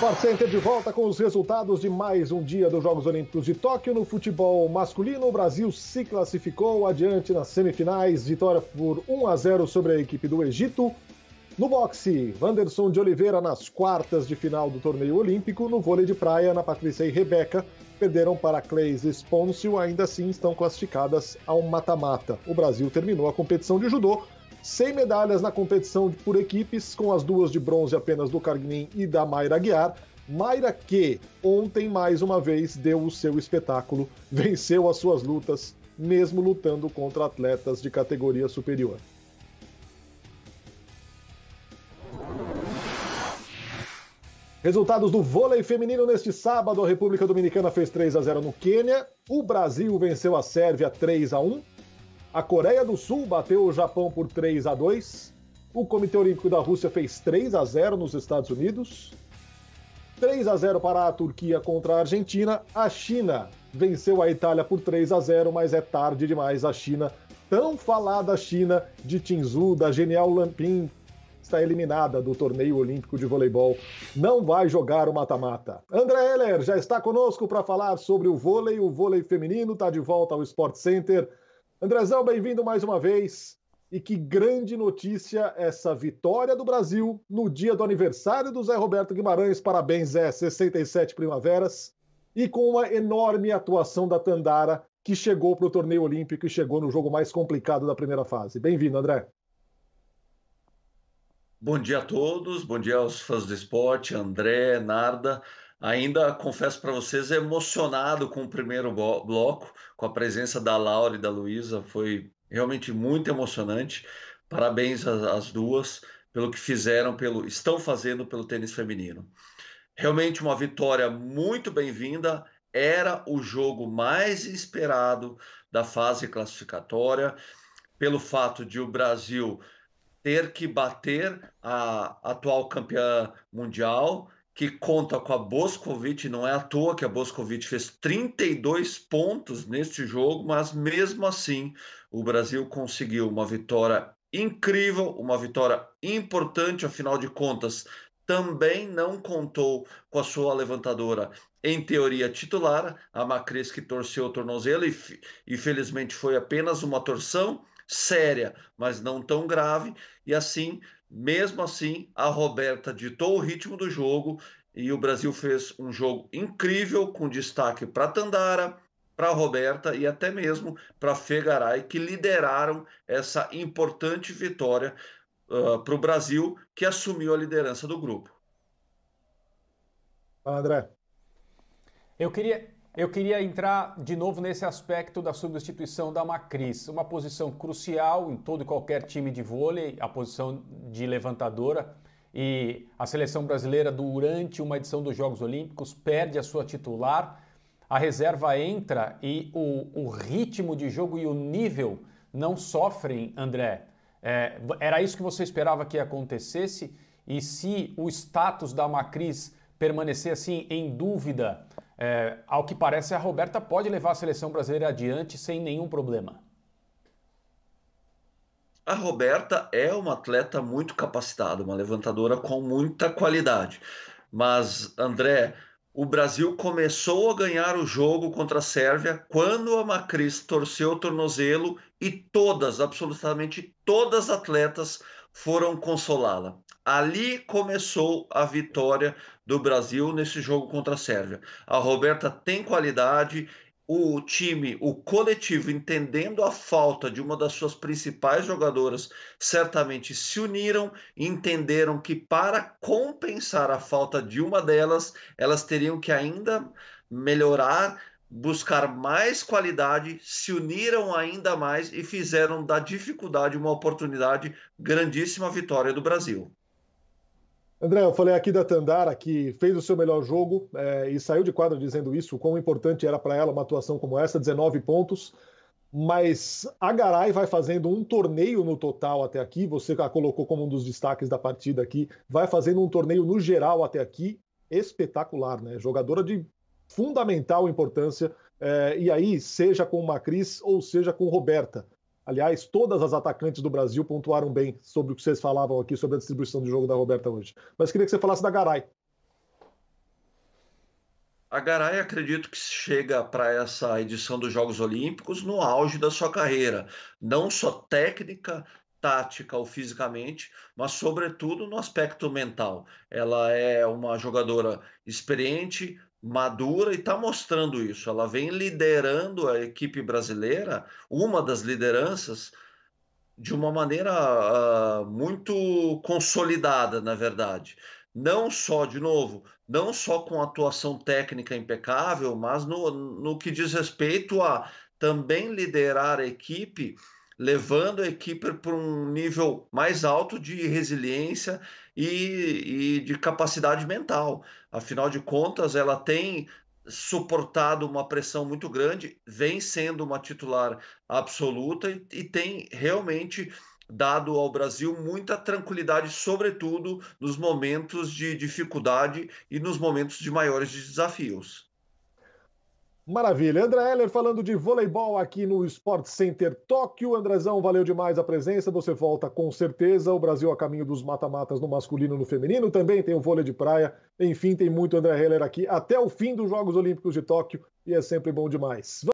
Sport Center de volta com os resultados de mais um dia dos Jogos Olímpicos de Tóquio. No futebol masculino, o Brasil se classificou adiante nas semifinais, vitória por 1 a 0 sobre a equipe do Egito. No boxe, Wanderson de Oliveira nas quartas de final do torneio olímpico. No vôlei de praia, Ana Patrícia e Rebeca perderam para Clays e ainda assim estão classificadas ao mata-mata. O Brasil terminou a competição de judô sem medalhas na competição por equipes, com as duas de bronze apenas do Carguin e da Mayra Guiar. Mayra que ontem mais uma vez deu o seu espetáculo, venceu as suas lutas, mesmo lutando contra atletas de categoria superior. Resultados do vôlei feminino neste sábado: a República Dominicana fez 3 a 0 no Quênia, o Brasil venceu a Sérvia 3 a 1, a Coreia do Sul bateu o Japão por 3 a 2. O Comitê Olímpico da Rússia fez 3 a 0 nos Estados Unidos. 3 a 0 para a Turquia contra a Argentina. A China venceu a Itália por 3 a 0, mas é tarde demais. A China, tão falada China de Tinzu, da genial Lampin, está eliminada do torneio olímpico de voleibol. Não vai jogar o mata-mata. André Heller já está conosco para falar sobre o vôlei. O vôlei feminino está de volta ao Sport Center Andrezão, bem-vindo mais uma vez. E que grande notícia essa vitória do Brasil no dia do aniversário do Zé Roberto Guimarães. Parabéns, Zé, 67 primaveras. E com uma enorme atuação da Tandara, que chegou para o torneio olímpico e chegou no jogo mais complicado da primeira fase. Bem-vindo, André. Bom dia a todos, bom dia aos fãs do esporte, André, Narda ainda confesso para vocês, emocionado com o primeiro bloco, com a presença da Laura e da Luísa, foi realmente muito emocionante. Parabéns às duas pelo que fizeram, pelo estão fazendo pelo tênis feminino. Realmente uma vitória muito bem-vinda. Era o jogo mais esperado da fase classificatória, pelo fato de o Brasil ter que bater a atual campeã mundial, que conta com a Boscovitch, não é à toa que a Boscovitch fez 32 pontos neste jogo, mas mesmo assim o Brasil conseguiu uma vitória incrível, uma vitória importante, afinal de contas, também não contou com a sua levantadora em teoria titular, a Macris que torceu o tornozelo e infelizmente foi apenas uma torção séria, mas não tão grave, e assim mesmo assim, a Roberta ditou o ritmo do jogo e o Brasil fez um jogo incrível, com destaque para Tandara, para Roberta e até mesmo para Fegaray, que lideraram essa importante vitória uh, ah, para o Brasil, que assumiu a liderança do grupo. André. Eu queria, eu queria entrar de novo nesse aspecto da substituição da Macris, uma posição crucial em todo e qualquer time de vôlei, a posição de levantadora. E a seleção brasileira, durante uma edição dos Jogos Olímpicos, perde a sua titular. A reserva entra e o, o ritmo de jogo e o nível não sofrem, André. É, era isso que você esperava que acontecesse? E se o status da Macris permanecer assim em dúvida é, ao que parece, a Roberta pode levar a seleção brasileira adiante sem nenhum problema. A Roberta é uma atleta muito capacitada, uma levantadora com muita qualidade. Mas, André, o Brasil começou a ganhar o jogo contra a Sérvia quando a Macris torceu o tornozelo e todas, absolutamente todas as atletas foram consolá-la. Ali começou a vitória do Brasil nesse jogo contra a Sérvia. A Roberta tem qualidade, o time, o coletivo, entendendo a falta de uma das suas principais jogadoras, certamente se uniram e entenderam que para compensar a falta de uma delas, elas teriam que ainda melhorar buscar mais qualidade, se uniram ainda mais e fizeram da dificuldade uma oportunidade grandíssima vitória do Brasil. André, eu falei aqui da Tandara, que fez o seu melhor jogo é, e saiu de quadra dizendo isso, o quão importante era para ela uma atuação como essa, 19 pontos. Mas a Garay vai fazendo um torneio no total até aqui, você a colocou como um dos destaques da partida aqui, vai fazendo um torneio no geral até aqui, espetacular, né? Jogadora de fundamental importância, é, e aí, seja com Macris ou seja com Roberta. Aliás, todas as atacantes do Brasil pontuaram bem sobre o que vocês falavam aqui sobre a distribuição de jogo da Roberta hoje. Mas queria que você falasse da Garay. A Garay acredito que chega para essa edição dos Jogos Olímpicos no auge da sua carreira, não só técnica, tática ou fisicamente, mas sobretudo no aspecto mental. Ela é uma jogadora experiente, madura e está mostrando isso. Ela vem liderando a equipe brasileira, uma das lideranças, de uma maneira uh, muito consolidada, na verdade. Não só, de novo, não só com atuação técnica impecável, mas no, no que diz respeito a também liderar a equipe levando a equipe para um nível mais alto de resiliência e, e de capacidade mental. Afinal de contas, ela tem suportado uma pressão muito grande, vem sendo uma titular absoluta e, e, tem realmente dado ao Brasil muita tranquilidade, sobretudo nos momentos de dificuldade e nos momentos de maiores desafios. Maravilha. André Heller falando de voleibol aqui no Sport Center Tóquio. Andrezão, valeu demais a presença. Você volta com certeza. O Brasil a caminho dos mata-matas no masculino e no feminino. Também tem o vôlei de praia. Enfim, tem muito André Heller aqui até o fim dos Jogos Olímpicos de Tóquio. E é sempre bom demais.